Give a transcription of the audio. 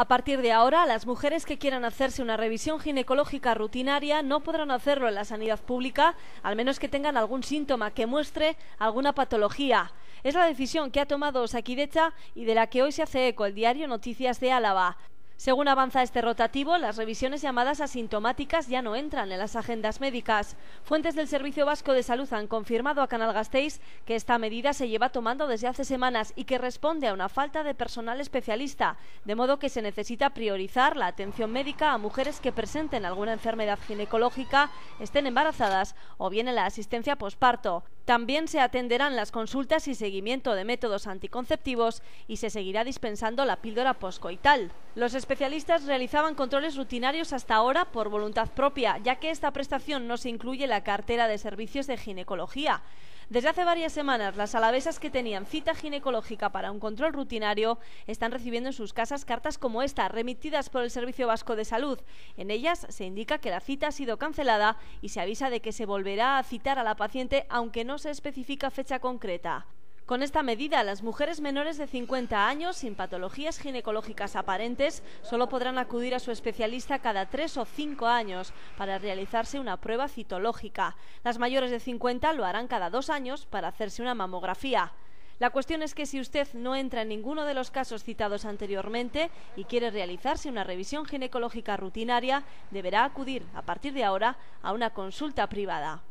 A partir de ahora, las mujeres que quieran hacerse una revisión ginecológica rutinaria no podrán hacerlo en la sanidad pública, al menos que tengan algún síntoma que muestre alguna patología. Es la decisión que ha tomado Sakidecha y de la que hoy se hace eco el diario Noticias de Álava. Según avanza este rotativo, las revisiones llamadas asintomáticas ya no entran en las agendas médicas. Fuentes del Servicio Vasco de Salud han confirmado a Canal Gasteiz que esta medida se lleva tomando desde hace semanas y que responde a una falta de personal especialista, de modo que se necesita priorizar la atención médica a mujeres que presenten alguna enfermedad ginecológica, estén embarazadas o bien en la asistencia posparto. También se atenderán las consultas y seguimiento de métodos anticonceptivos y se seguirá dispensando la píldora poscoital. Los especialistas realizaban controles rutinarios hasta ahora por voluntad propia, ya que esta prestación no se incluye en la cartera de servicios de ginecología. Desde hace varias semanas, las alavesas que tenían cita ginecológica para un control rutinario están recibiendo en sus casas cartas como esta, remitidas por el Servicio Vasco de Salud. En ellas se indica que la cita ha sido cancelada y se avisa de que se volverá a citar a la paciente aunque no se especifica fecha concreta. Con esta medida, las mujeres menores de 50 años sin patologías ginecológicas aparentes solo podrán acudir a su especialista cada tres o cinco años para realizarse una prueba citológica. Las mayores de 50 lo harán cada dos años para hacerse una mamografía. La cuestión es que si usted no entra en ninguno de los casos citados anteriormente y quiere realizarse una revisión ginecológica rutinaria, deberá acudir a partir de ahora a una consulta privada.